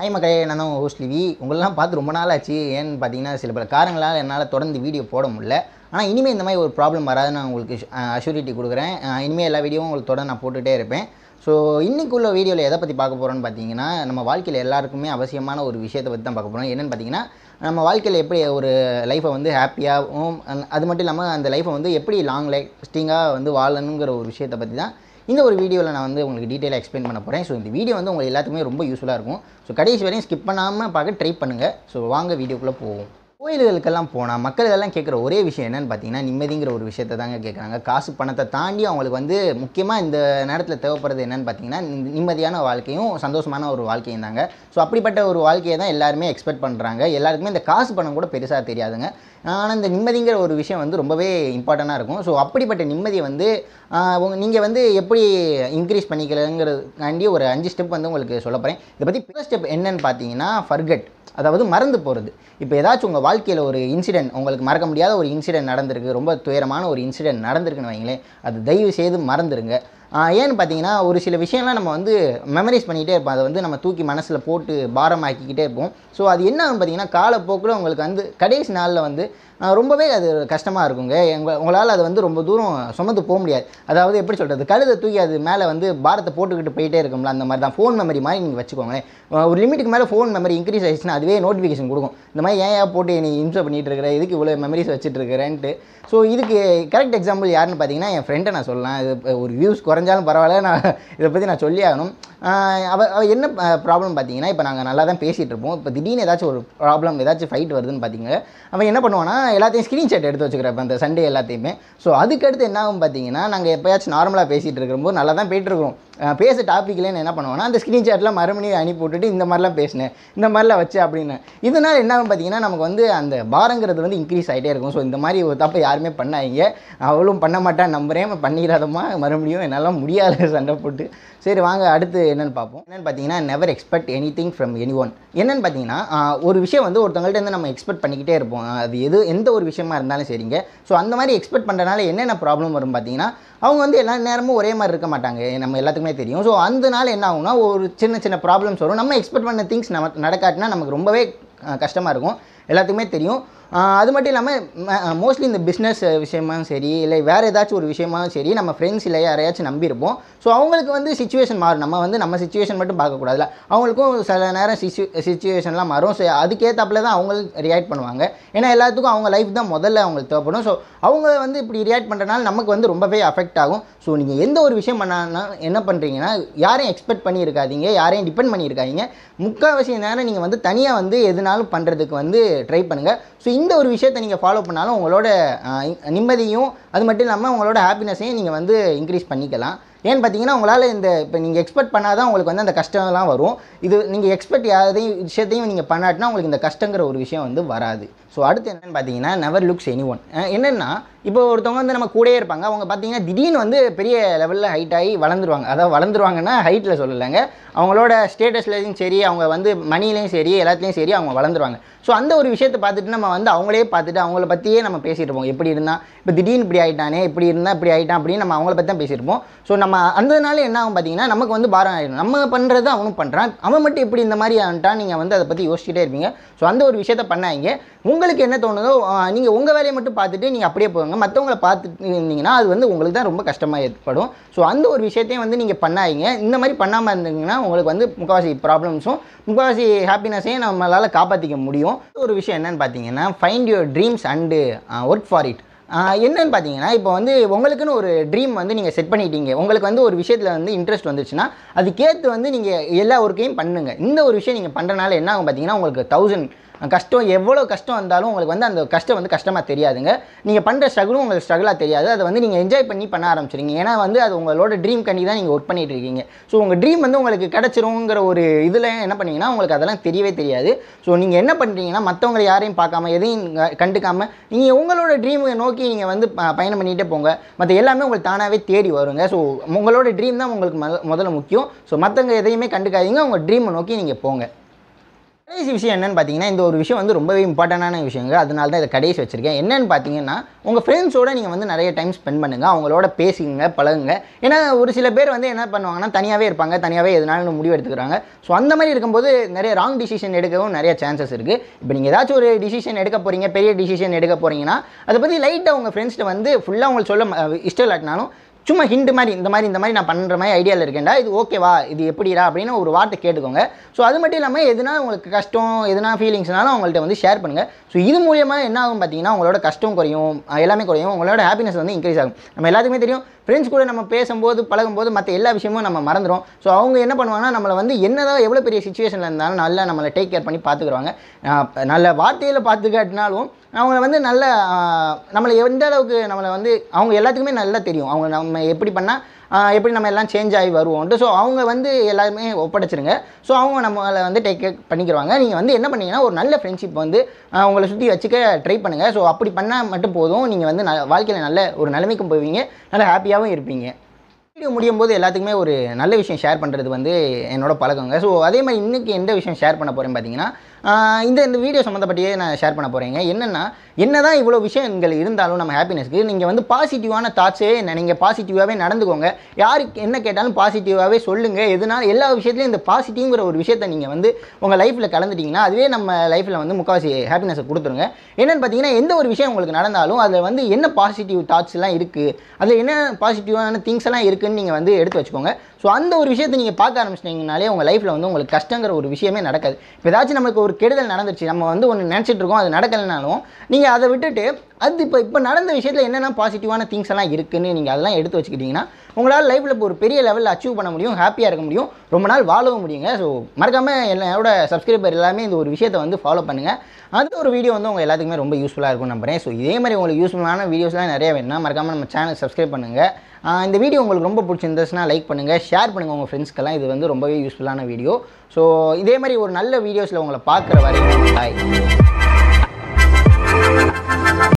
high மக்களே நான் தான் ஹோஸ்ட் லிவி உங்களெலாம் பார்த்து ரொம்ப நாள் ஆச்சு ஏன்னு பார்த்தீங்கன்னா சில பல காரங்களால் என்னால் தொடர்ந்து வீடியோ போட முடியல ஆனால் இனிமேல் இந்த மாதிரி ஒரு ப்ராப்ளம் வராது நான் உங்களுக்கு அஷூரிட்டி கொடுக்குறேன் இனிமேல் எல்லா வீடியோவும் உங்களுக்கு தொடர்ந்து நான் போட்டுகிட்டே இருப்பேன் ஸோ இன்றைக்கு உள்ள வீடியோவில் எதை பற்றி பார்க்க போகிறோன்னு பார்த்தீங்கன்னா நம்ம வாழ்க்கையில் எல்லாருக்குமே அவசியமான ஒரு விஷயத்தை பற்றி தான் பார்க்க போகிறோம் என்னென்னு பார்த்தீங்கன்னா நம்ம வாழ்க்கையில் எப்படி ஒரு லைஃப்பை வந்து ஹாப்பியாகவும் அது மட்டும் இல்லாமல் அந்த லைஃப்பை வந்து எப்படி லாங் லைஃப் ஸ்டிங்காக வந்து வாழணுங்கிற ஒரு விஷயத்தை பற்றி தான் இந்த ஒரு வீடியோவில் நான் வந்து உங்களுக்கு டீட்டெயிலாக எக்ஸ்பிளைன் பண்ண போகிறேன் ஸோ இந்த வீடியோ வந்து உங்களுக்கு எல்லாத்துக்குமே ரொம்ப யூஸ்ஃபுல்லாக இருக்கும் ஸோ கடைசி வரையும் ஸ்கிப் பண்ணாமல் பார்க்க ட்ரை பண்ணுங்கள் ஸோ வாங்க வீடியோக்குள்ளே போவோம் கோயில்களுக்கெல்லாம் போனால் மக்கள் இதெல்லாம் கேட்குற ஒரே விஷயம் என்னென்னு பார்த்தீங்கன்னா நிம்மதிங்கிற ஒரு விஷயத்த தாங்க கேட்குறாங்க காசு பணத்தை தாண்டி அவங்களுக்கு வந்து முக்கியமாக இந்த நேரத்தில் தேவைப்படுறது என்னென்னு பார்த்தீங்கன்னா நிம்மதியான வாழ்க்கையும் சந்தோஷமான ஒரு வாழ்க்கையும் தாங்க ஸோ அப்படிப்பட்ட ஒரு வாழ்க்கையை தான் எல்லாருமே எக்ஸ்பெக்ட் பண்ணுறாங்க எல்லாருக்குமே இந்த காசு பணம் கூட பெருசாக தெரியாதுங்க ஆனால் இந்த நிம்மதிங்கிற ஒரு விஷயம் வந்து ரொம்பவே இம்பார்ட்டண்ட்டாக இருக்கும் ஸோ அப்படிப்பட்ட நிம்மதியை வந்து உங்கள் நீங்கள் வந்து எப்படி இன்க்ரீஸ் பண்ணிக்கலங்கிறதுக்காண்டி ஒரு அஞ்சு ஸ்டெப் வந்து உங்களுக்கு சொல்ல போகிறேன் இதை பற்றி ஃபர்ஸ்ட் ஸ்டெப் என்னென்னு பார்த்தீங்கன்னா ஃபர்கட் அதாவது மறந்து போகிறது இப்போ ஏதாச்சும் உங்கள் வாழ்க்கையில் ஒரு இன்சிடென்ட் உங்களுக்கு மறக்க முடியாத ஒரு இன்சிடென்ட் நடந்திருக்கு ரொம்ப துயரமான ஒரு இன்சிடென்ட் நடந்திருக்குன்னு வைங்களேன் அது தயவு செய்து மறந்துடுங்க ஏன்னு பார்த்தீங்கன்னா ஒரு சில விஷயம்லாம் நம்ம வந்து மெமரைஸ் பண்ணிக்கிட்டே இருப்போம் அதை வந்து நம்ம தூக்கி மனசில் போட்டு பாரமாக்கிக்கிட்டே இருப்போம் ஸோ அது என்ன பார்த்தீங்கன்னா காலப்போக்கில் உங்களுக்கு வந்து கடைசி நாளில் வந்து ரொம்பவே அது கஷ்டமாக இருக்குங்க எங்கள் உங்களால் அது வந்து ரொம்ப தூரம் சுமந்து போக முடியாது அதாவது எப்படி சொல்கிறது கழுதை தூக்கி அது மேலே வந்து பாரத்தை போட்டுக்கிட்டு போயிட்டே இருக்கும்ல அந்த மாதிரி தான் ஃபோன் மெமரி மாதிரி நீங்கள் வச்சுக்கோங்களேன் ஒரு லிமிட்டுக்கு மேலே ஃபோன் மெமரி இன்க்ரீஸ் ஆகிடுச்சுன்னா அதுவே நோட்டிஃபிகேஷன் கொடுக்கும் இந்த மாதிரி ஏன் ஏன் போட்டு நீ இம்சை பண்ணிகிட்டு இருக்கிற இதுக்கு இவ்வளோ மெமரிஸ் வச்சுட்டு இருக்கிறேன்ட்டு ஸோ இதுக்கு கரெக்ட் எக்ஸாம்பிள் யாருன்னு பார்த்தீங்கன்னா என் ஃப்ரெண்டை நான் சொல்லலாம் இது ஒரு வியூஸ் குறைஞ்சாலும் பரவாயில்ல நான் இதை பற்றி நான் சொல்லி ஆகணும் அவள் என்ன ப்ராப்ளம் பார்த்தீங்கன்னா இப்போ நாங்கள் நல்லா தான் பேசிகிட்டு இருப்போம் இப்போ திடீர்னு ஏதாச்சும் ஒரு ப்ராப்ளம் ஏதாச்சும் ஃபைட் வருதுன்னு பார்த்தீங்க அவன் என்ன பண்ணுவான்னா நான் எல்லாத்தையும் ஸ்க்ரீன்ஷாட் எடுத்து வச்சுக்கிறேன் அந்த சண்டே எல்லாத்தையுமே ஸோ அதுக்கடுத்து என்ன ஆகும் பார்த்தீங்கன்னா நாங்கள் எப்போயாச்சும் நார்மலாக பேசிகிட்டு இருக்கும்போது நல்லா தான் போயிட்டுருக்கோம் பேச டாப்பிக்கில் என்ன பண்ணுவேன்னா அந்த ஸ்க்ரீன் மறுபடியும் அனுப்பி விட்டுட்டு இந்த மாதிரிலாம் பேசினேன் இந்த மாதிரிலாம் வச்சு அப்படின்னு இதனால் என்ன பார்த்தீங்கன்னா நமக்கு வந்து அந்த பாரங்கிறது வந்து இன்க்ரீஸ் ஆகிட்டே இருக்கும் ஸோ இந்த மாதிரி ஒரு தப்பை யாருமே பண்ணாங்க அவளும் பண்ண மாட்டான் நம்புறேன் பண்ணிடாதம்மா மறுபடியும் என்னால் முடியாத சண்டை போட்டு சரி வாங்க அடுத்து என்னென்னு பார்ப்போம் என்னென்னு பார்த்தீங்கன்னா never expect anything from anyone என்னென்னு பார்த்தீங்கன்னா ஒரு விஷயம் வந்து ஒருத்தவங்கள்ட்ட வந்து நம்ம எக்ஸ்பெக்ட் பண்ணிக்கிட்டே இருப்போம் அது எது எந்த ஒரு விஷயமா இருந்தாலும் சரிங்க ஸோ அந்த மாதிரி எக்ஸ்பெக்ட் பண்ணுறதுனால என்னென்ன ப்ராப்ளம் வரும் பார்த்தீங்கன்னா அவங்க வந்து எல்லா நேரமும் ஒரே மாதிரி இருக்க மாட்டாங்க நம்ம எல்லாத்துக்குமே தெரியும் ஸோ அந்த நாள் என்ன ஆகும்னா ஒரு சின்ன சின்ன ப்ராப்ளம்ஸ் வரும் நம்ம எக்ஸ்பெக்ட் பண்ண திங்ஸ் நம்ம நடக்காட்டினா நமக்கு ரொம்பவே கஷ்டமாக இருக்கும் எல்லாத்துக்குமே தெரியும் அது மட்டும் இல்லாமல் மோஸ்ட்லி இந்த பிஸ்னஸ் விஷயமாக சரி இல்லை வேறு ஏதாச்சும் ஒரு விஷயமாகவும் சரி நம்ம ஃப்ரெண்ட்ஸ் இல்லை யாரையாச்சும் நம்பியிருப்போம் ஸோ அவங்களுக்கு வந்து சுச்சுவேஷன் மாறும் நம்ம வந்து நம்ம சுச்சுவேஷன் மட்டும் பார்க்கக்கூடாதுல அவங்களுக்கும் சில நேரம் சிச்சு சுச்சுவேஷன்லாம் மாறும் ஸோ அதுக்கேற்றாப்புல தான் அவங்களுக்கு ரியாக்ட் பண்ணுவாங்க ஏன்னா எல்லாத்துக்கும் அவங்க லைஃப் தான் முதல்ல அவங்களுக்கு தேவைப்படும் ஸோ அவங்க வந்து இப்படி ரியாக்ட் பண்ணுறனால நமக்கு வந்து ரொம்பவே அஃபெக்ட் ஆகும் ஸோ நீங்கள் எந்த ஒரு விஷயம் பண்ணாலும் என்ன பண்ணுறீங்கன்னா யாரையும் எக்ஸ்பெக்ட் பண்ணியிருக்காதீங்க யாரையும் டிபெண்ட் பண்ணியிருக்காதீங்க முக்கால்வாசி நேரம் நீங்கள் வந்து தனியாக வந்து எதுனாலும் பண்ணுறதுக்கு வந்து ட்ரை பண்ணுங்கள் ஸோ இந்த ஒரு விஷயத்தை நீங்கள் ஃபாலோ பண்ணாலும் உங்களோட நிம்மதியும் அது மட்டும் இல்லாமல் உங்களோட ஹாப்பினஸையும் நீங்கள் வந்து இன்க்ரீஸ் பண்ணிக்கலாம் ஏன்னு பார்த்தீங்கன்னா உங்களால் இந்த இப்போ நீங்கள் எக்ஸ்பெக்ட் பண்ணால் தான் உங்களுக்கு வந்து அந்த கஷ்டம்லாம் வரும் இது நீங்கள் எக்ஸ்பெக்ட் யாரையும் விஷயத்தையும் நீங்கள் பண்ணாட்டினா உங்களுக்கு இந்த கஷ்டங்கிற ஒரு விஷயம் வந்து வராது ஸோ அடுத்து என்னென்னு பார்த்தீங்கன்னா நெவர் லுக்ஸ் எனி ஒன் என்னென்னா இப்போ ஒருத்தவங்க வந்து நம்ம கூடயே இருப்பாங்க அவங்க பார்த்தீங்கன்னா திடீர்னு வந்து பெரிய லெவலில் ஹைட் ஆகி வளர்ந்துருவாங்க அதாவது வளர்ந்துருவாங்கன்னா ஹைட்டில் சொல்லலைங்க அவங்களோட ஸ்டேட்டஸ்லேயும் சரி அவங்க வந்து மணிலையும் சரி எல்லாத்துலேயும் சரி அவங்க வளர்ந்துருவாங்க ஸோ அந்த ஒரு விஷயத்தை பார்த்துட்டு நம்ம வந்து அவங்களே பார்த்துட்டு அவங்கள பற்றியே நம்ம பேசிகிட்டு இருப்போம் எப்படி இருந்தால் இப்போ திடீர்னு இப்படி ஆகிட்டானே இப்படி இருந்தால் இப்படி ஆகிட்டான் அப்படின்னு நம்ம அவங்கள பற்றி தான் பேசியிருப்போம் ஸோ நம்ம அந்ததுனால என்ன ஆகும் பார்த்தீங்கன்னா நமக்கு வந்து பாரம் ஆகிடும் நம்ம பண்ணுறது அவனும் பண்ணுறான் அவன் மட்டும் இப்படி இந்த மாதிரி ஆகிட்டான் நீங்கள் வந்து அதை பற்றி யோசிச்சுட்டே இருப்பீங்க ஸோ அந்த ஒரு விஷயத்த பண்ணாங்க உங்களுக்கு என்ன தோணுதோ நீங்கள் உங்கள் வேலையை மட்டும் பார்த்துட்டு நீங்கள் அப்படியே பார்த்துக்குவாங்க மற்றவங்களை பார்த்துட்டு இருந்தீங்கன்னா அது வந்து உங்களுக்கு தான் ரொம்ப கஷ்டமாக ஏற்படும் ஸோ அந்த ஒரு விஷயத்தையும் வந்து நீங்கள் பண்ணாதீங்க இந்த மாதிரி பண்ணாமல் இருந்தீங்கன்னா உங்களுக்கு வந்து முக்கால்வாசி ப்ராப்ளம்ஸும் முக்கால்வாசி ஹாப்பினஸையும் நம்மளால் காப்பாற்றிக்க முடியும் ஒரு விஷயம் என்னென்னு பார்த்தீங்கன்னா find your dreams and work for it என்னன்னு பார்த்தீங்கன்னா uh, இப்போ வந்து உங்களுக்குன்னு ஒரு ட்ரீம் வந்து நீங்கள் செட் பண்ணிட்டீங்க உங்களுக்கு வந்து ஒரு விஷயத்தில் வந்து இன்ட்ரெஸ்ட் வந்துச்சுன்னா அதுக்கேற்று வந்து நீங்கள் எல்லா ஒர்க்கையும் பண்ணுங்கள் இந்த ஒரு விஷயம் நீங்கள் பண்ணுறனால என்ன ஆகும் பார்த்தீங்கன்னா உங்களுக்கு தௌசண்ட் கஷ்டம் எவ்வளோ கஷ்டம் வந்தாலும் உங்களுக்கு வந்து அந்த கஷ்டம் வந்து கஷ்டமாக தெரியாதுங்க நீங்கள் பண்ணுற ஸ்ட்ரகிளும் உங்களுக்கு ஸ்ட்ரகிளாக தெரியாது அதை வந்து நீங்கள் என்ஜாய் பண்ணி பண்ண ஆரம்பிச்சிருங்க ஏன்னா வந்து அது உங்களோட ட்ரீம் கண்டி தான் நீங்கள் ஒர்க் பண்ணிகிட்டு இருக்கீங்க ஸோ உங்கள் ட்ரீம் வந்து உங்களுக்கு கிடச்சிருங்கிற ஒரு இதில் என்ன பண்ணிங்கன்னா உங்களுக்கு அதெல்லாம் தெரியவே தெரியாது ஸோ நீங்கள் என்ன பண்ணுறீங்கன்னா மற்றவங்களை யாரையும் பார்க்காம எதையும் கண்டுக்காமல் நீங்கள் உங்களோட ட்ரீமை நோக்கி நீங்கள் வந்து பயணம் பண்ணிகிட்டே போங்க மற்ற எல்லாமே உங்களுக்கு தானாகவே தேடி வருங்க ஸோ உங்களோட ட்ரீம் தான் உங்களுக்கு முதல்ல முக்கியம் ஸோ மற்றவங்க எதையுமே கண்டுக்காதீங்க உங்கள் ட்ரீமை நோக்கி நீங்கள் போங்க கடைசி விஷயம் என்னென்னு பார்த்தீங்கன்னா இந்த ஒரு விஷயம் வந்து ரொம்பவே இம்பார்ட்டண்டான விஷயங்க அதனால தான் இதை கடைசி வச்சுருக்கேன் என்னென்னு பார்த்தீங்கன்னா உங்கள் ஃப்ரெண்ட்ஸோடு நீங்கள் வந்து நிறைய டைம் ஸ்பெண்ட் பண்ணுங்கள் அவங்களோட பேசுங்க பழகுங்க ஏன்னா ஒரு சில பேர் வந்து என்ன பண்ணுவாங்கன்னா தனியாகவே இருப்பாங்க தனியாகவே எதுனாலும் முடிவு எடுத்துக்கிறாங்க ஸோ அந்த மாதிரி இருக்கும்போது நிறைய ராங் டிசிஷன் எடுக்கவும் நிறைய சான்சஸ் இருக்குது இப்போ நீங்கள் ஏதாச்சும் ஒரு டிசிஷன் எடுக்க போகிறீங்க பெரிய டிசிஷன் எடுக்க போகிறீங்கன்னா அதை பற்றி லைட்டாக உங்கள் ஃப்ரெண்ட்ஸ்கிட்ட வந்து ஃபுல்லாக உங்களுக்கு சொல்ல இஷ்டம் இல்லாட்டினாலும் சும்மா ஹிண்டு மாதிரி இந்த மாதிரி இந்த மாதிரி நான் பண்ணுற மாதிரி ஐடியாவில் இருக்கேன்டா இது ஓகேவா இது எப்படிடா அப்படின்னு ஒரு வார்த்தை கேட்டுக்கோங்க ஸோ அது மட்டும் இல்லாமல் எதுனா உங்களுக்கு கஷ்டம் எதுனா ஃபீலிங்ஸ்னாலும் அவங்கள்ட்ட வந்து ஷேர் பண்ணுங்கள் ஸோ இது மூலியமாக என்ன ஆகும் பார்த்தீங்கன்னா உங்களோட கஷ்டம் குறையும் எல்லாமே குறையும் உங்களோட ஹாப்பினஸ் வந்து இன்க்ரீஸ் ஆகும் நம்ம எல்லாத்துக்குமே தெரியும் ஃப்ரெண்ட்ஸ் கூட நம்ம பேசும்போது பழகும்போது மற்ற எல்லா விஷயமும் நம்ம மறந்துடும் ஸோ அவங்க என்ன பண்ணுவாங்கன்னா நம்மளை வந்து என்னதான் எவ்வளோ பெரிய சுச்சுவேஷனில் இருந்தாலும் நல்லா நம்மளை டேக் கேர் பண்ணி பார்த்துக்குறாங்க நல்ல வார்த்தையில் பார்த்துக்காட்டினாலும் அவங்கள வந்து நல்ல நம்மளை எந்த அளவுக்கு நம்மளை வந்து அவங்க எல்லாத்துக்குமே நல்லா தெரியும் அவங்க நம்ம எப்படி பண்ணால் எப்படி நம்ம எல்லாம் சேஞ்ச் ஆகி வருவோம்ட்டு ஸோ அவங்க வந்து எல்லாருமே ஒப்படைச்சிருங்க ஸோ அவங்க நம்மளை வந்து டேக் கேர் பண்ணிக்கிறவாங்க நீங்கள் வந்து என்ன பண்ணீங்கன்னா ஒரு நல்ல ஃப்ரெண்ட்ஷிப் வந்து உங்களை சுற்றி வச்சுக்க ட்ரை பண்ணுங்கள் ஸோ அப்படி பண்ணால் மட்டும் போதும் நீங்கள் வந்து ந வாழ்க்கையில் நல்ல ஒரு நிலைமைக்கும் போவீங்க நல்ல ஹாப்பியாகவும் இருப்பீங்க வீடியோ முடியும் போது எல்லாத்துக்குமே ஒரு நல்ல விஷயம் ஷேர் பண்ணுறது வந்து என்னோட பழக்கங்க ஸோ அதே மாதிரி இன்றைக்கி எந்த விஷயம் ஷேர் பண்ண போகிறேன் பார்த்தீங்கன்னா இந்த இந்த வீடியோ சம்மந்தப்பட்டே நான் ஷேர் பண்ண போகிறேங்க என்னென்னா என்ன தான் இவ்வளோ விஷயங்கள் இருந்தாலும் நம்ம ஹாப்பினஸ்க்கு நீங்கள் வந்து பாசிட்டிவான தாட்ஸே நீங்கள் பாசிட்டிவாகவே நடந்துக்கோங்க யாருக்கு என்ன கேட்டாலும் பாசிட்டிவாகவே சொல்லுங்கள் எதுனாலும் எல்லா விஷயத்துலையும் இந்த பாசிட்டிவ்ங்கிற ஒரு விஷயத்தை நீங்கள் வந்து உங்கள் லைஃப்பில் கலந்துட்டிங்கன்னா அதுவே நம்ம லைஃப்பில் வந்து முக்கால்வாசி ஹாப்பினஸை கொடுத்துருங்க என்னென்னு பார்த்தீங்கன்னா எந்த ஒரு விஷயம் உங்களுக்கு நடந்தாலும் அதில் வந்து என்ன பாசிட்டிவ் தாட்ஸ்லாம் இருக்குது அதில் என்ன பாசிட்டிவான திங்ஸ் எல்லாம் இருக்குதுன்னு நீங்கள் வந்து எடுத்து வச்சுக்கோங்க ஸோ அந்த ஒரு விஷயத்தை நீங்கள் பார்க்க ஆரம்பிச்சிட்டிங்கனாலே உங்கள் லைஃப்பில் வந்து உங்களுக்கு கஷ்டங்கிற ஒரு விஷயமே நடக்காது இப்போ ஏதாச்சும் நமக்கு ஒரு கெடுதல் நடந்துச்சு நம்ம வந்து ஒன்று நினச்சிட்டு இருக்கோம் அது நடக்கலைனாலும் நீங்கள் அதை விட்டுட்டு அது இப்போ இப்போ நடந்த விஷயத்தில் என்னென்ன பாசிட்டிவான திங்ஸ் எல்லாம் இருக்குதுன்னு நீங்கள் அதெல்லாம் எடுத்து வச்சுக்கிட்டிங்கன்னா உங்களால் லைஃப்பில் இப்போ ஒரு பெரிய லெவலில் அச்சீவ் பண்ண முடியும் ஹாப்பியாக இருக்க முடியும் ரொம்ப நாள் வாழவும் முடியுங்க ஸோ மறக்காமல் என்னோட சப்ஸ்கிரைபர் எல்லாமே இந்த ஒரு விஷயத்தை வந்து ஃபாலோ பண்ணுங்கள் அந்த ஒரு வீடியோ வந்து உங்கள் எல்லாத்துக்குமே ரொம்ப யூஸ்ஃபுல்லாக இருக்கும் நம்புறேன் ஸோ இதே மாதிரி உங்களுக்கு யூஸ்ஃபுல்லான வீடியோஸ்லாம் நிறைய வேணும் மறக்காமல் நம்ம சேனல் சப்ஸ்கிரைப் பண்ணுங்கள் இந்த வீடியோ உங்களுக்கு ரொம்ப பிடிச்சிருந்துச்சுன்னா லைக் பண்ணுங்கள் ஷேர் பண்ணுங்கள் உங்கள் ஃப்ரெண்ட்ஸ்க்கெல்லாம் இது வந்து ரொம்பவே யூஸ்ஃபுல்லான வீடியோ ஸோ இதே மாதிரி ஒரு நல்ல வீடியோஸில் உங்களை பார்க்குற வரைக்கும் பாய்